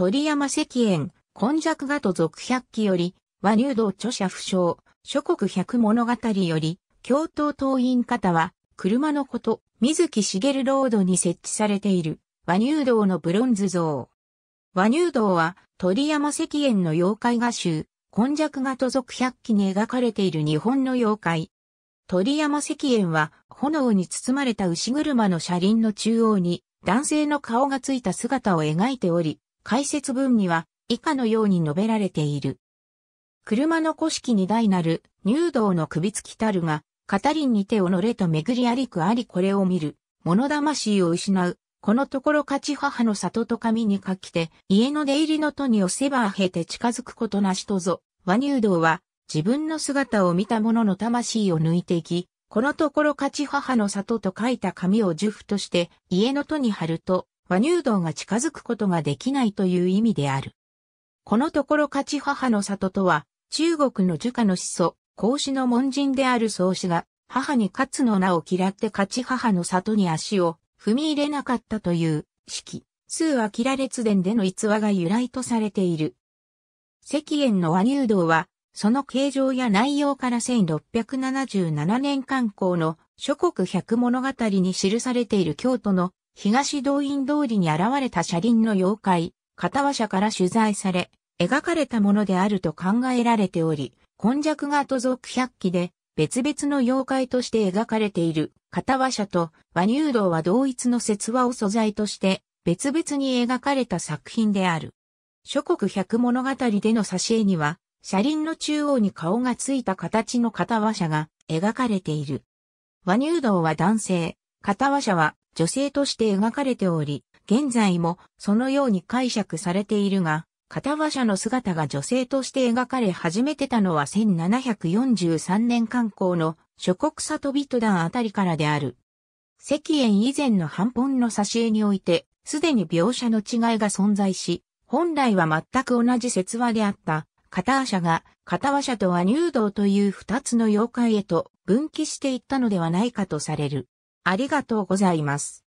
鳥山石燕、今弱画と続百鬼より、和入道著者不詳、諸国百物語より、京都党員方は、車のこと、水木しげるロードに設置されている、和入道のブロンズ像。和入道は、鳥山石燕の妖怪画集、今弱画と続百鬼に描かれている日本の妖怪。鳥山石燕は、炎に包まれた牛車の車輪の中央に、男性の顔がついた姿を描いており、解説文には以下のように述べられている。車の古式に大なる入道の首つきたるが、語りに手を乗れと巡りありくありこれを見る、物魂を失う、このところ勝ち母の里と神に書きて、家の出入りの戸に押せばあへて近づくことなしとぞ、和入道は、自分の姿を見た者の魂を抜いていき、このところ勝ち母の里と書いた紙を呪符として、家の戸に貼ると、和入道が近づくことができないという意味である。このところ勝ち母の里とは、中国の儒家の始祖、孔子の門人である宗子が、母に勝の名を嫌って勝ち母の里に足を踏み入れなかったという、式、数はキラ列伝での逸話が由来とされている。石燕の和入道は、その形状や内容から1677年刊行の諸国百物語に記されている京都の東動員通りに現れた車輪の妖怪、片和社から取材され、描かれたものであると考えられており、今弱が都族百鬼で、別々の妖怪として描かれている、片和社と和乳道は同一の説話を素材として、別々に描かれた作品である。諸国百物語での挿絵には、車輪の中央に顔がついた形の片和社が描かれている。和乳道は男性、片和社は女性として描かれており、現在もそのように解釈されているが、片馬車の姿が女性として描かれ始めてたのは1743年観光の諸国里人団あたりからである。石燕以前の半本の挿絵において、すでに描写の違いが存在し、本来は全く同じ説話であった、片足が、片話とは入道という二つの妖怪へと分岐していったのではないかとされる。ありがとうございます。